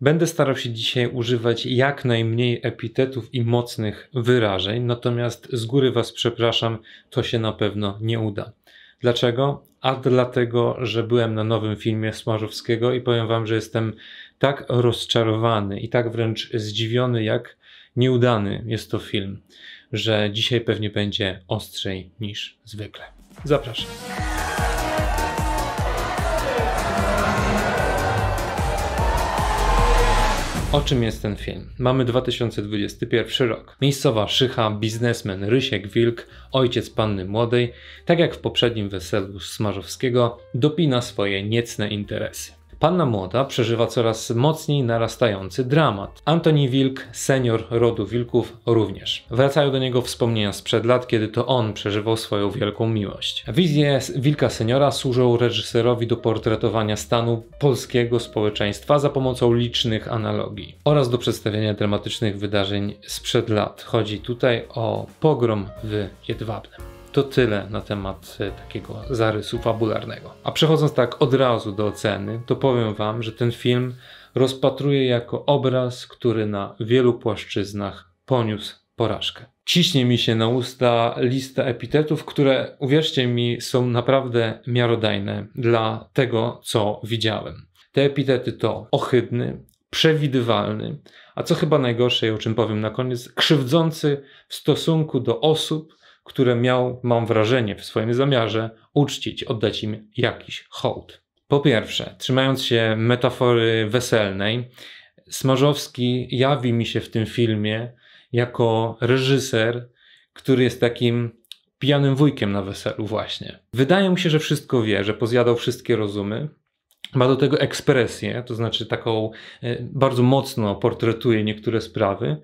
Będę starał się dzisiaj używać jak najmniej epitetów i mocnych wyrażeń, natomiast z góry Was przepraszam, to się na pewno nie uda. Dlaczego? A dlatego, że byłem na nowym filmie Smarzowskiego i powiem Wam, że jestem tak rozczarowany i tak wręcz zdziwiony, jak nieudany jest to film, że dzisiaj pewnie będzie ostrzej niż zwykle. Zapraszam. O czym jest ten film? Mamy 2021 rok. Miejscowa szycha, biznesmen Rysiek Wilk, ojciec panny młodej, tak jak w poprzednim weselu Smarzowskiego, dopina swoje niecne interesy. Panna młoda przeżywa coraz mocniej narastający dramat. Antoni Wilk, senior rodu Wilków również. Wracają do niego wspomnienia sprzed lat, kiedy to on przeżywał swoją wielką miłość. Wizje Wilka seniora służą reżyserowi do portretowania stanu polskiego społeczeństwa za pomocą licznych analogii oraz do przedstawienia dramatycznych wydarzeń sprzed lat. Chodzi tutaj o pogrom w Jedwabnem. To tyle na temat e, takiego zarysu fabularnego. A przechodząc tak od razu do oceny, to powiem Wam, że ten film rozpatruję jako obraz, który na wielu płaszczyznach poniósł porażkę. Ciśnie mi się na usta lista epitetów, które uwierzcie mi są naprawdę miarodajne dla tego, co widziałem. Te epitety to ohydny, przewidywalny, a co chyba najgorsze o czym powiem na koniec, krzywdzący w stosunku do osób, które miał, mam wrażenie, w swoim zamiarze uczcić, oddać im jakiś hołd. Po pierwsze, trzymając się metafory weselnej, Smarzowski jawi mi się w tym filmie jako reżyser, który jest takim pijanym wujkiem na weselu, właśnie. Wydaje mu się, że wszystko wie, że pozjadał wszystkie rozumy. Ma do tego ekspresję, to znaczy taką e, bardzo mocno portretuje niektóre sprawy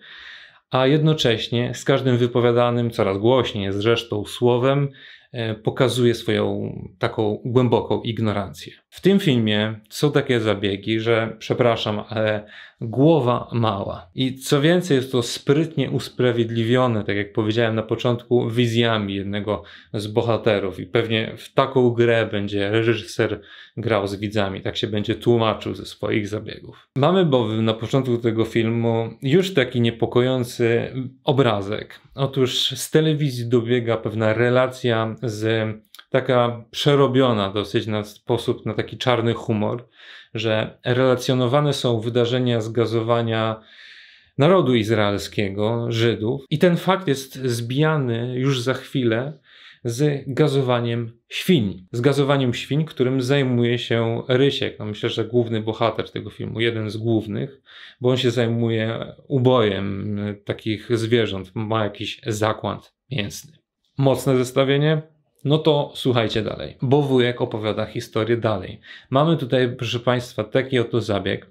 a jednocześnie z każdym wypowiadanym coraz głośniej zresztą słowem e, pokazuje swoją taką głęboką ignorancję. W tym filmie są takie zabiegi, że przepraszam, ale głowa mała. I co więcej, jest to sprytnie usprawiedliwione, tak jak powiedziałem na początku, wizjami jednego z bohaterów. I pewnie w taką grę będzie reżyser grał z widzami, tak się będzie tłumaczył ze swoich zabiegów. Mamy bowiem na początku tego filmu już taki niepokojący obrazek. Otóż z telewizji dobiega pewna relacja z taka przerobiona dosyć na sposób, na taki czarny humor, że relacjonowane są wydarzenia zgazowania narodu izraelskiego, Żydów, i ten fakt jest zbijany już za chwilę z gazowaniem świń. Z gazowaniem świń, którym zajmuje się Rysiek. No myślę, że główny bohater tego filmu, jeden z głównych, bo on się zajmuje ubojem takich zwierząt, ma jakiś zakład mięsny. Mocne zestawienie, no to słuchajcie dalej, bo wujek opowiada historię dalej. Mamy tutaj, proszę Państwa, taki oto zabieg.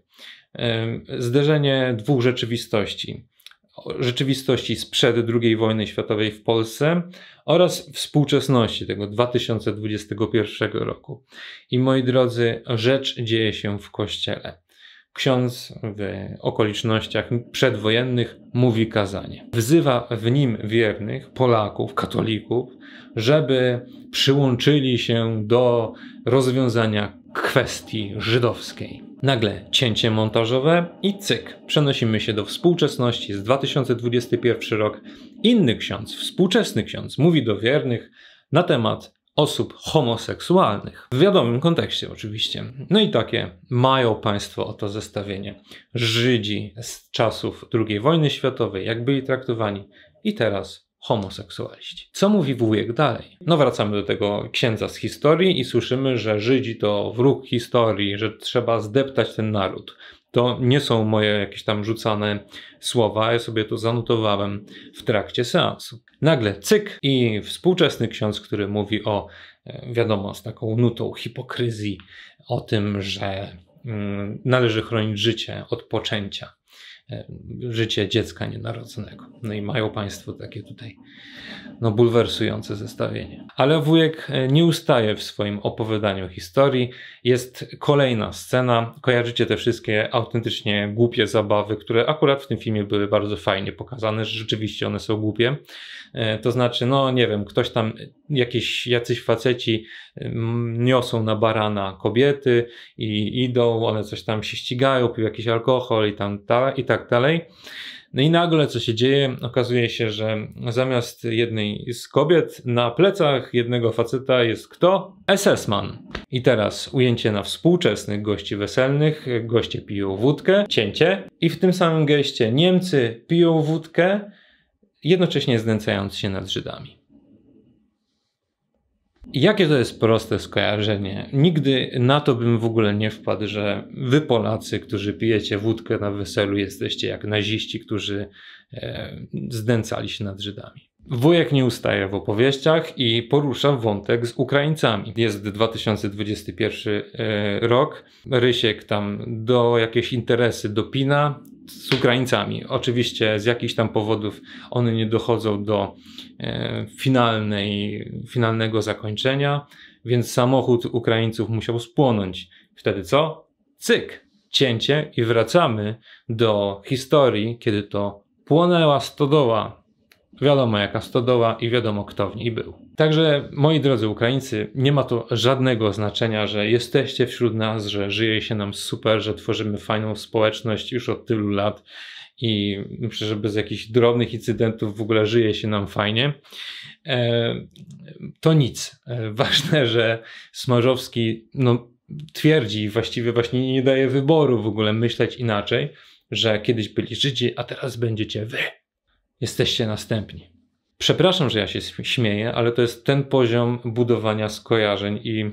Zderzenie dwóch rzeczywistości. Rzeczywistości sprzed II wojny światowej w Polsce oraz współczesności tego 2021 roku. I moi drodzy, rzecz dzieje się w kościele. Ksiądz w okolicznościach przedwojennych mówi kazanie. Wzywa w nim wiernych, Polaków, katolików, żeby przyłączyli się do rozwiązania kwestii żydowskiej. Nagle cięcie montażowe i cyk. Przenosimy się do współczesności z 2021 rok. Inny ksiądz, współczesny ksiądz, mówi do wiernych na temat osób homoseksualnych. W wiadomym kontekście oczywiście. No i takie mają Państwo oto zestawienie. Żydzi z czasów II wojny światowej, jak byli traktowani i teraz homoseksualiści. Co mówi wujek dalej? No wracamy do tego księdza z historii i słyszymy, że Żydzi to wróg historii, że trzeba zdeptać ten naród. To nie są moje jakieś tam rzucane słowa, ja sobie to zanotowałem w trakcie seansu. Nagle cyk i współczesny ksiądz, który mówi o, e, wiadomo, z taką nutą hipokryzji, o tym, że mm, należy chronić życie od poczęcia e, życie dziecka nienarodzonego. No i mają Państwo takie tutaj no, bulwersujące zestawienie ale wujek e, nie ustaje w swoim opowiadaniu historii. Jest kolejna scena. Kojarzycie te wszystkie autentycznie głupie zabawy, które akurat w tym filmie były bardzo fajnie pokazane, że rzeczywiście one są głupie. E, to znaczy, no nie wiem, ktoś tam, jakieś jacyś faceci niosą na barana kobiety i idą, one coś tam się ścigają, piją jakiś alkohol i tam ta, i tak dalej. No i nagle co się dzieje? Okazuje się, że zamiast jednej z kobiet na plecach jednego faceta jest kto? SS-man. I teraz ujęcie na współczesnych gości weselnych. Goście piją wódkę, cięcie i w tym samym geście Niemcy piją wódkę, jednocześnie znęcając się nad Żydami. Jakie to jest proste skojarzenie? Nigdy na to bym w ogóle nie wpadł, że wy Polacy, którzy pijecie wódkę na weselu, jesteście jak naziści, którzy e, zdęcali się nad Żydami. Wujek nie ustaje w opowieściach i porusza wątek z Ukraińcami. Jest 2021 e, rok, Rysiek tam do jakieś interesy dopina, z Ukraińcami. Oczywiście z jakichś tam powodów one nie dochodzą do e, finalnej, finalnego zakończenia, więc samochód Ukraińców musiał spłonąć. Wtedy co? Cyk! Cięcie i wracamy do historii, kiedy to płonęła stodoła wiadomo jaka stodoła i wiadomo kto w niej był. Także moi drodzy Ukraińcy, nie ma to żadnego znaczenia, że jesteście wśród nas, że żyje się nam super, że tworzymy fajną społeczność już od tylu lat i myślę, że bez jakichś drobnych incydentów w ogóle żyje się nam fajnie. E, to nic. E, ważne, że Smarzowski no, twierdzi, właściwie właśnie nie daje wyboru w ogóle myśleć inaczej, że kiedyś byli Żydzi, a teraz będziecie wy jesteście następni. Przepraszam, że ja się śmieję, ale to jest ten poziom budowania skojarzeń i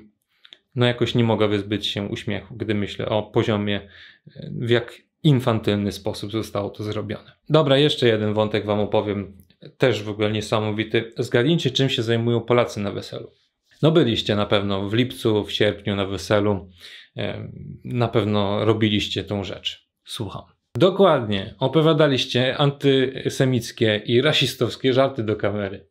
no jakoś nie mogę wyzbyć się uśmiechu, gdy myślę o poziomie, w jak infantylny sposób zostało to zrobione. Dobra, jeszcze jeden wątek Wam opowiem, też w ogóle niesamowity. Zgadnijcie, czym się zajmują Polacy na weselu. No byliście na pewno w lipcu, w sierpniu na weselu, na pewno robiliście tą rzecz. Słucham. Dokładnie. Opowiadaliście antysemickie i rasistowskie żarty do kamery.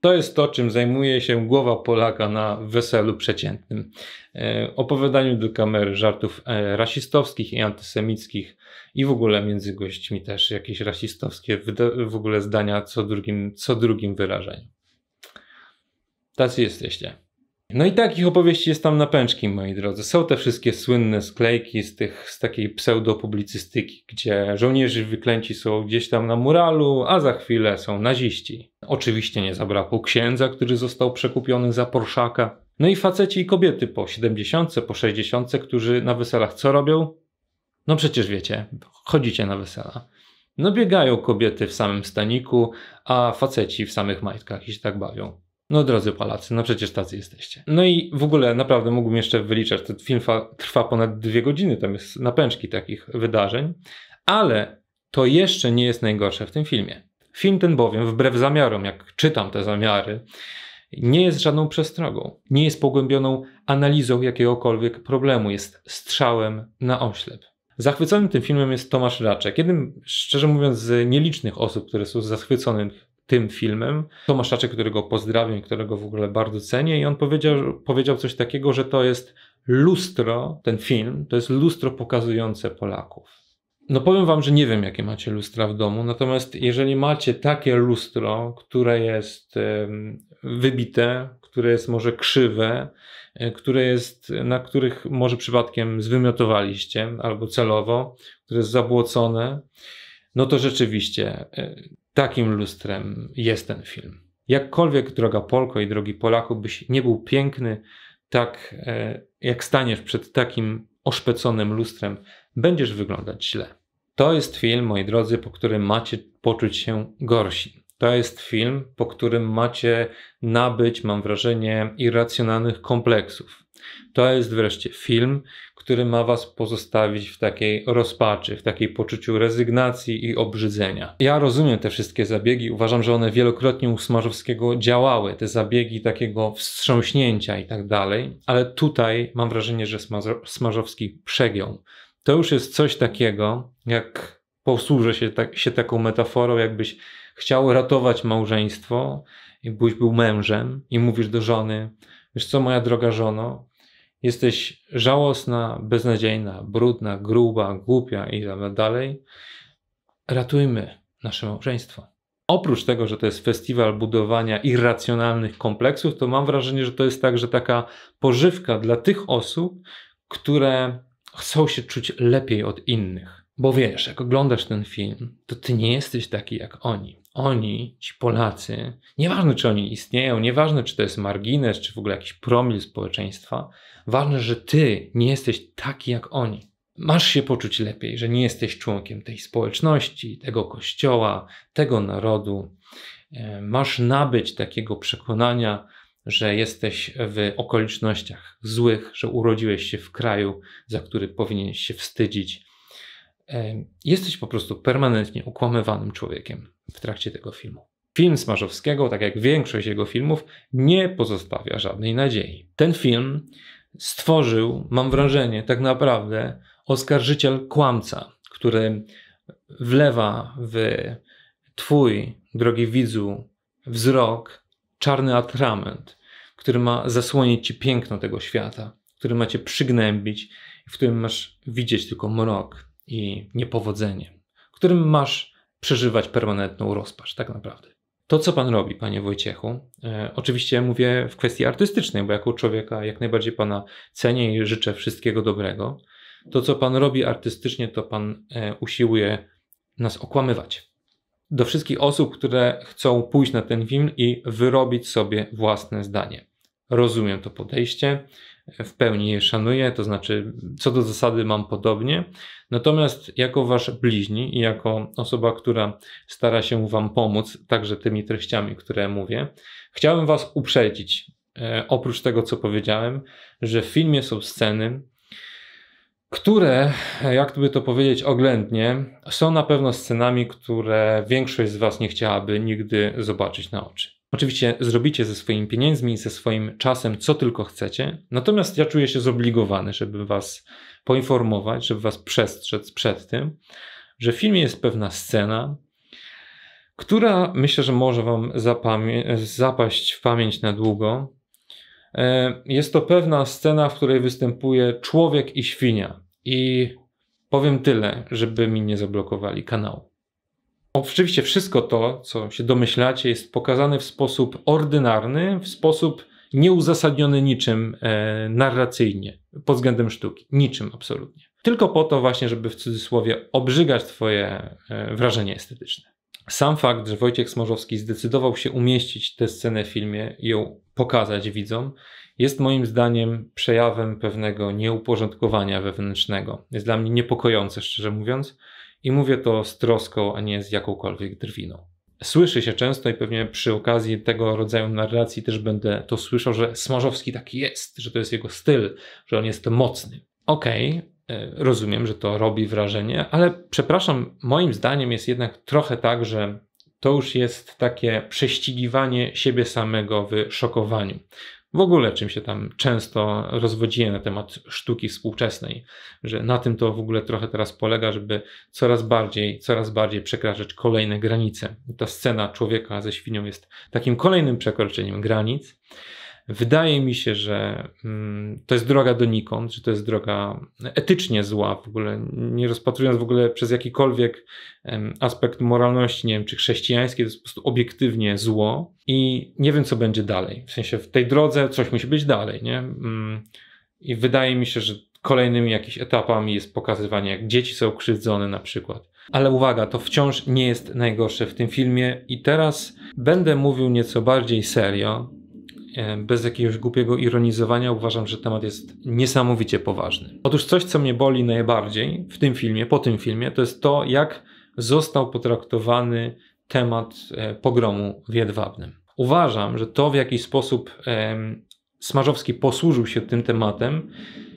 To jest to, czym zajmuje się głowa Polaka na weselu przeciętnym. E, opowiadaniu do kamery żartów e, rasistowskich i antysemickich i w ogóle między gośćmi też jakieś rasistowskie w ogóle zdania co drugim, co drugim wyrażeniu. Tacy jesteście. No i takich opowieści jest tam na pęczki, moi drodzy. Są te wszystkie słynne sklejki z, tych, z takiej pseudopublicystyki, gdzie żołnierzy wyklęci są gdzieś tam na muralu, a za chwilę są naziści. Oczywiście nie zabrakło księdza, który został przekupiony za Porszaka. No i faceci i kobiety po 70, po 60, którzy na weselach co robią? No przecież wiecie, chodzicie na wesela. No biegają kobiety w samym staniku, a faceci w samych majtkach i się tak bawią. No drodzy palacy, no przecież tacy jesteście. No i w ogóle naprawdę mógłbym jeszcze wyliczać, ten film trwa ponad dwie godziny, tam jest napęczki takich wydarzeń, ale to jeszcze nie jest najgorsze w tym filmie. Film ten bowiem, wbrew zamiarom, jak czytam te zamiary, nie jest żadną przestrogą, nie jest pogłębioną analizą jakiegokolwiek problemu, jest strzałem na oślep. Zachwyconym tym filmem jest Tomasz Raczek, jednym, szczerze mówiąc, z nielicznych osób, które są zachwyconych tym filmem. Tomasz Czaczek, którego pozdrawiam, którego w ogóle bardzo cenię i on powiedział, powiedział coś takiego, że to jest lustro, ten film, to jest lustro pokazujące Polaków. No powiem wam, że nie wiem, jakie macie lustra w domu, natomiast jeżeli macie takie lustro, które jest wybite, które jest może krzywe, e, które jest, na których może przypadkiem zwymiotowaliście albo celowo, które jest zabłocone, no to rzeczywiście e, takim lustrem jest ten film. Jakkolwiek, droga Polko i drogi Polaku, byś nie był piękny, tak e, jak staniesz przed takim oszpeconym lustrem, będziesz wyglądać źle. To jest film, moi drodzy, po którym macie poczuć się gorsi. To jest film, po którym macie nabyć, mam wrażenie, irracjonalnych kompleksów. To jest wreszcie film, który ma was pozostawić w takiej rozpaczy, w takiej poczuciu rezygnacji i obrzydzenia. Ja rozumiem te wszystkie zabiegi, uważam, że one wielokrotnie u Smarzowskiego działały, te zabiegi takiego wstrząśnięcia i tak dalej, ale tutaj mam wrażenie, że Smarzowski przegiął. To już jest coś takiego, jak posłużę się, tak, się taką metaforą, jakbyś chciał ratować małżeństwo i byś był mężem i mówisz do żony, wiesz co moja droga żono, jesteś żałosna, beznadziejna, brudna, gruba, głupia i tak dalej, ratujmy nasze małżeństwo. Oprócz tego, że to jest festiwal budowania irracjonalnych kompleksów, to mam wrażenie, że to jest także taka pożywka dla tych osób, które chcą się czuć lepiej od innych bo wiesz, jak oglądasz ten film, to ty nie jesteś taki jak oni. Oni, ci Polacy, nieważne czy oni istnieją, nieważne czy to jest margines, czy w ogóle jakiś promil społeczeństwa, ważne, że ty nie jesteś taki jak oni masz się poczuć lepiej, że nie jesteś członkiem tej społeczności, tego kościoła, tego narodu. E, masz nabyć takiego przekonania, że jesteś w okolicznościach złych, że urodziłeś się w kraju, za który powinieneś się wstydzić, Jesteś po prostu permanentnie ukłamywanym człowiekiem w trakcie tego filmu. Film Smarzowskiego, tak jak większość jego filmów, nie pozostawia żadnej nadziei. Ten film stworzył, mam wrażenie, tak naprawdę oskarżyciel kłamca, który wlewa w Twój, drogi widzu, wzrok czarny atrament, który ma zasłonić Ci piękno tego świata, który ma Cię przygnębić, w którym masz widzieć tylko mrok, i niepowodzeniem, którym masz przeżywać permanentną rozpacz, tak naprawdę. To, co pan robi, panie Wojciechu, e, oczywiście mówię w kwestii artystycznej, bo jako człowieka jak najbardziej pana cenię i życzę wszystkiego dobrego. To, co pan robi artystycznie, to pan e, usiłuje nas okłamywać. Do wszystkich osób, które chcą pójść na ten film i wyrobić sobie własne zdanie. Rozumiem to podejście w pełni je szanuję, to znaczy co do zasady mam podobnie. Natomiast jako wasz bliźni i jako osoba, która stara się wam pomóc, także tymi treściami, które mówię, chciałem was uprzedzić, e, oprócz tego co powiedziałem, że w filmie są sceny, które, jakby to powiedzieć oględnie, są na pewno scenami, które większość z was nie chciałaby nigdy zobaczyć na oczy. Oczywiście zrobicie ze swoimi pieniędzmi, ze swoim czasem, co tylko chcecie, natomiast ja czuję się zobligowany, żeby Was poinformować, żeby Was przestrzec przed tym, że w filmie jest pewna scena, która myślę, że może Wam zapaść w pamięć na długo. E, jest to pewna scena, w której występuje człowiek i świnia. I powiem tyle, żeby mi nie zablokowali kanału. Oczywiście wszystko to, co się domyślacie, jest pokazane w sposób ordynarny, w sposób nieuzasadniony niczym e, narracyjnie pod względem sztuki. Niczym absolutnie. Tylko po to właśnie, żeby w cudzysłowie obrzygać twoje e, wrażenie estetyczne. Sam fakt, że Wojciech Smorzowski zdecydował się umieścić tę scenę w filmie i ją pokazać widzom, jest moim zdaniem przejawem pewnego nieuporządkowania wewnętrznego. Jest dla mnie niepokojące, szczerze mówiąc, i mówię to z troską, a nie z jakąkolwiek drwiną. Słyszy się często i pewnie przy okazji tego rodzaju narracji też będę to słyszał, że Smarzowski taki jest, że to jest jego styl, że on jest mocny. Okej, okay e, rozumiem, że to robi wrażenie, ale przepraszam, moim zdaniem jest jednak trochę tak, że to już jest takie prześcigiwanie siebie samego w szokowaniu w ogóle czym się tam często rozwodziłem na temat sztuki współczesnej, że na tym to w ogóle trochę teraz polega, żeby coraz bardziej, coraz bardziej przekraczać kolejne granice. I ta scena człowieka ze świnią jest takim kolejnym przekroczeniem granic. Wydaje mi się, że mm, to jest droga donikąd, że to jest droga etycznie zła w ogóle, nie rozpatrując w ogóle przez jakikolwiek aspekt moralności, nie wiem, czy chrześcijańskiej, to jest po prostu obiektywnie zło i nie wiem, co będzie dalej. W sensie w tej drodze coś musi być dalej, nie? Mm, I wydaje mi się, że kolejnymi jakimiś etapami jest pokazywanie, jak dzieci są krzywdzone na przykład. Ale uwaga, to wciąż nie jest najgorsze w tym filmie i teraz będę mówił nieco bardziej serio, E, bez jakiegoś głupiego ironizowania uważam, że temat jest niesamowicie poważny. Otóż coś, co mnie boli najbardziej w tym filmie, po tym filmie, to jest to, jak został potraktowany temat e, pogromu w Jedwabnym. Uważam, że to, w jaki sposób Smarzowski posłużył się tym tematem,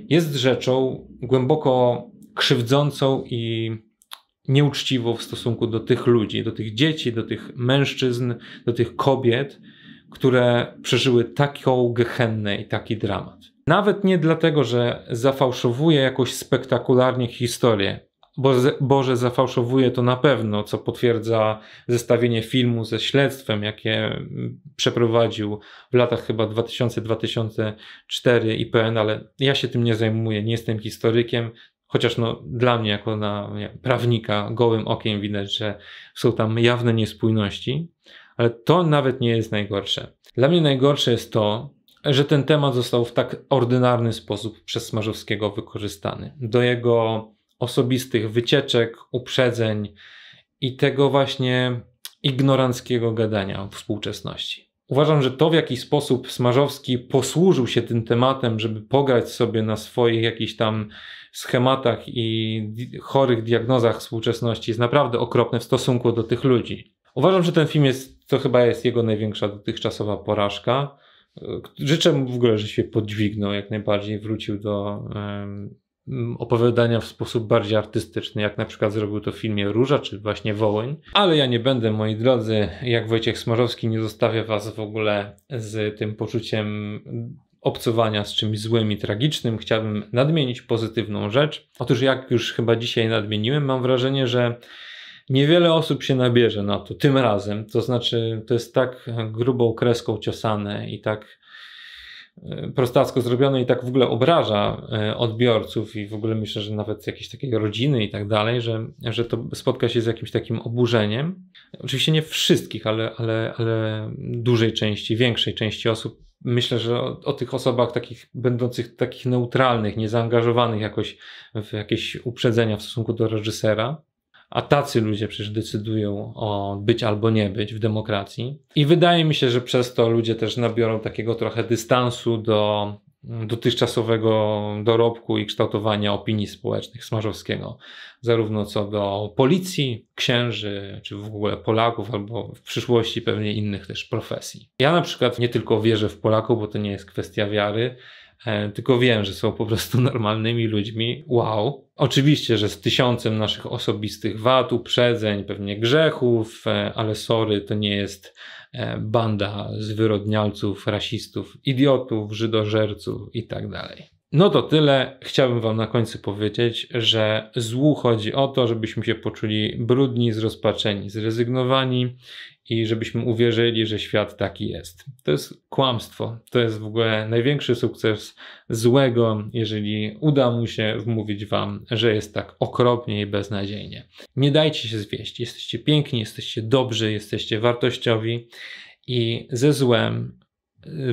jest rzeczą głęboko krzywdzącą i nieuczciwą w stosunku do tych ludzi, do tych dzieci, do tych mężczyzn, do tych kobiet, które przeżyły taką gehennę i taki dramat. Nawet nie dlatego, że zafałszowuje jakoś spektakularnie historię, bo, Boże zafałszowuje to na pewno, co potwierdza zestawienie filmu ze śledztwem, jakie mm, przeprowadził w latach chyba 2000-2004 IPN, ale ja się tym nie zajmuję, nie jestem historykiem, chociaż no, dla mnie jako na prawnika gołym okiem widać, że są tam jawne niespójności. Ale to nawet nie jest najgorsze. Dla mnie najgorsze jest to, że ten temat został w tak ordynarny sposób przez Smarzowskiego wykorzystany. Do jego osobistych wycieczek, uprzedzeń i tego właśnie ignoranckiego gadania współczesności. Uważam, że to w jaki sposób Smarzowski posłużył się tym tematem, żeby pograć sobie na swoich jakichś tam schematach i chorych diagnozach współczesności jest naprawdę okropne w stosunku do tych ludzi. Uważam, że ten film jest to chyba jest jego największa dotychczasowa porażka. E, życzę mu w ogóle, że się podźwignął, jak najbardziej wrócił do um, opowiadania w sposób bardziej artystyczny, jak na przykład zrobił to w filmie Róża czy właśnie Wołyń. Ale ja nie będę, moi drodzy, jak Wojciech Smarowski, nie zostawię was w ogóle z tym poczuciem obcowania z czymś złym i tragicznym, chciałbym nadmienić pozytywną rzecz. Otóż, jak już chyba dzisiaj nadmieniłem, mam wrażenie, że Niewiele osób się nabierze na to tym razem. To znaczy, to jest tak grubą kreską ciosane i tak e, prostacko zrobione i tak w ogóle obraża e, odbiorców i w ogóle myślę, że nawet jakieś takiej rodziny i tak dalej, że, że to spotka się z jakimś takim oburzeniem. Oczywiście nie wszystkich, ale, ale, ale dużej części, większej części osób. Myślę, że o, o tych osobach takich będących takich neutralnych, niezaangażowanych jakoś w jakieś uprzedzenia w stosunku do reżysera, a tacy ludzie przecież decydują o być albo nie być w demokracji. I wydaje mi się, że przez to ludzie też nabiorą takiego trochę dystansu do dotychczasowego dorobku i kształtowania opinii społecznych Smarzowskiego, zarówno co do policji, księży, czy w ogóle Polaków, albo w przyszłości pewnie innych też profesji. Ja na przykład nie tylko wierzę w Polaków, bo to nie jest kwestia wiary, E, tylko wiem, że są po prostu normalnymi ludźmi. Wow. Oczywiście, że z tysiącem naszych osobistych wad, uprzedzeń, pewnie grzechów, e, ale sorry, to nie jest e, banda zwyrodnialców, rasistów, idiotów, żydożerców i tak dalej. No to tyle. Chciałbym Wam na końcu powiedzieć, że złu chodzi o to, żebyśmy się poczuli brudni, zrozpaczeni, zrezygnowani i żebyśmy uwierzyli, że świat taki jest. To jest kłamstwo. To jest w ogóle największy sukces złego, jeżeli uda mu się wmówić wam, że jest tak okropnie i beznadziejnie. Nie dajcie się zwieść. Jesteście piękni, jesteście dobrzy, jesteście wartościowi i ze złem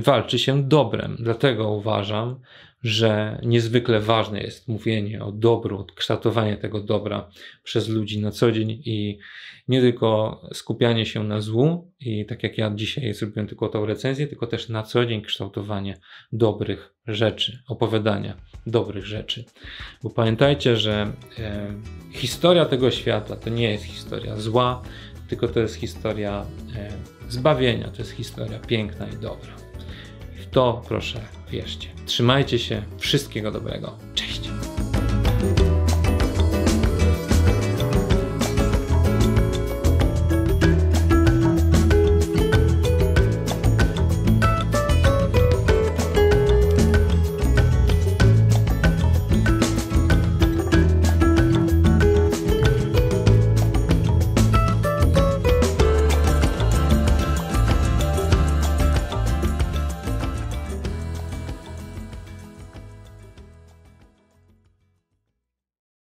walczy się dobrem. Dlatego uważam, że niezwykle ważne jest mówienie o dobru, kształtowanie tego dobra przez ludzi na co dzień i nie tylko skupianie się na złu i tak jak ja dzisiaj zrobiłem tylko tą recenzję, tylko też na co dzień kształtowanie dobrych rzeczy, opowiadania dobrych rzeczy. Bo pamiętajcie, że e, historia tego świata to nie jest historia zła, tylko to jest historia e, zbawienia, to jest historia piękna i dobra to proszę wierzcie. Trzymajcie się, wszystkiego dobrego. Cześć!